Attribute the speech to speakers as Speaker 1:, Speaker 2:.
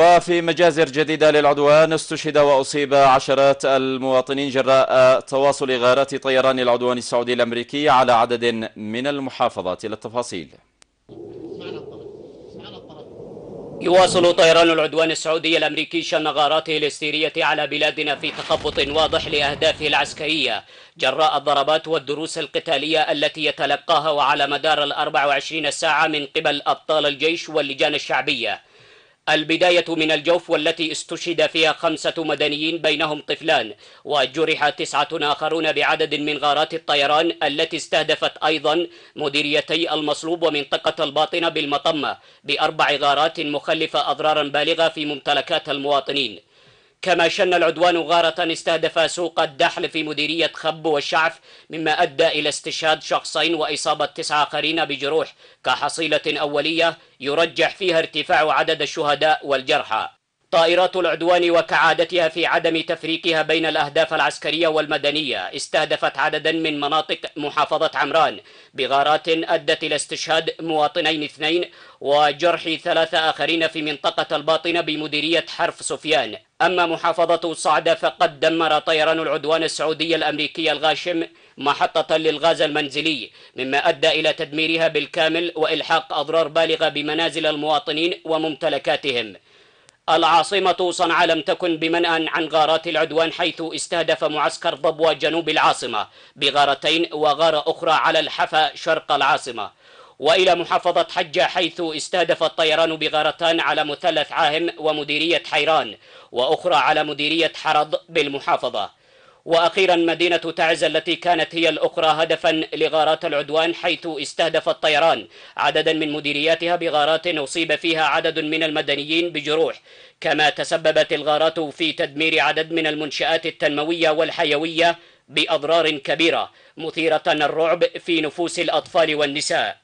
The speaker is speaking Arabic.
Speaker 1: وفي مجازر جديدة للعدوان استشهد وأصيب عشرات المواطنين جراء تواصل غارات طيران العدوان السعودي الأمريكي على عدد من المحافظات إلى التفاصيل يواصل طيران العدوان السعودي الأمريكي شن غاراته الهستيرية على بلادنا في تخبط واضح لأهدافه العسكرية جراء الضربات والدروس القتالية التي يتلقاها وعلى مدار ال 24 ساعة من قبل أبطال الجيش واللجان الشعبية البداية من الجوف والتي استشهد فيها خمسة مدنيين بينهم طفلان وجرح تسعة آخرون بعدد من غارات الطيران التي استهدفت أيضا مديريتي المصلوب ومنطقة الباطنة بالمطمة بأربع غارات مخلفة أضرارا بالغة في ممتلكات المواطنين كما شن العدوان غارة استهدف سوق الدحل في مديرية خب والشعف مما أدى إلى استشهاد شخصين وإصابة تسعة آخرين بجروح كحصيلة أولية يرجح فيها ارتفاع عدد الشهداء والجرحى طائرات العدوان وكعادتها في عدم تفريقها بين الأهداف العسكرية والمدنية استهدفت عددا من مناطق محافظة عمران بغارات أدت إلى استشهاد مواطنين اثنين وجرح ثلاثة آخرين في منطقة الباطنة بمديرية حرف سفيان أما محافظة صعدة فقد دمر طيران العدوان السعودي الأمريكي الغاشم محطة للغاز المنزلي مما أدى إلى تدميرها بالكامل وإلحاق أضرار بالغة بمنازل المواطنين وممتلكاتهم العاصمة صنعاء لم تكن بمنأى عن غارات العدوان حيث استهدف معسكر ضبوة جنوب العاصمة بغارتين وغارة أخرى على الحفا شرق العاصمة وإلى محافظة حجة حيث استهدف الطيران بغارتان على مثلث عاهم ومديرية حيران وأخرى على مديرية حرض بالمحافظة وأخيرا مدينة تعز التي كانت هي الأخرى هدفا لغارات العدوان حيث استهدف الطيران عددا من مديرياتها بغارات أصيب فيها عدد من المدنيين بجروح كما تسببت الغارات في تدمير عدد من المنشآت التنموية والحيوية بأضرار كبيرة مثيرة الرعب في نفوس الأطفال والنساء